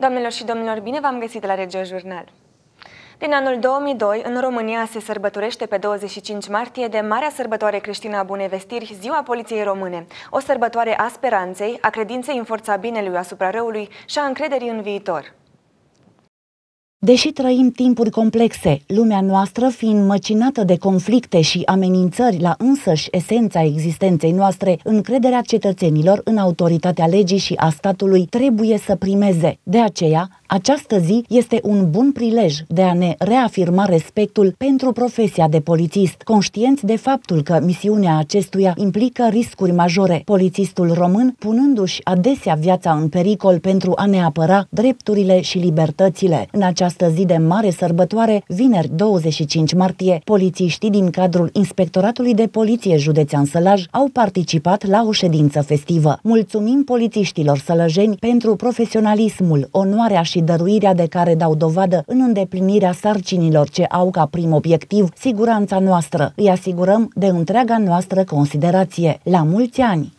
Doamnelor și domnilor, bine v-am găsit la Regio Jurnal. Din anul 2002, în România se sărbătorește pe 25 martie de Marea Sărbătoare Creștină a Bunei Vestiri, Ziua Poliției Române, o sărbătoare a speranței, a credinței în forța binelui asupra răului și a încrederii în viitor. Deși trăim timpuri complexe, lumea noastră fiind măcinată de conflicte și amenințări la însăși esența existenței noastre, încrederea cetățenilor în autoritatea legii și a statului trebuie să primeze. De aceea, această zi este un bun prilej de a ne reafirma respectul pentru profesia de polițist, conștienți de faptul că misiunea acestuia implică riscuri majore. Polițistul român punându-și adesea viața în pericol pentru a ne apăra drepturile și libertățile. În această zi de mare sărbătoare, vineri 25 martie, polițiștii din cadrul Inspectoratului de Poliție Județean Sălaj au participat la o ședință festivă. Mulțumim polițiștilor sălăjeni pentru profesionalismul, onoarea și și dăruirea de care dau dovadă în îndeplinirea sarcinilor ce au ca prim obiectiv siguranța noastră. Îi asigurăm de întreaga noastră considerație. La mulți ani!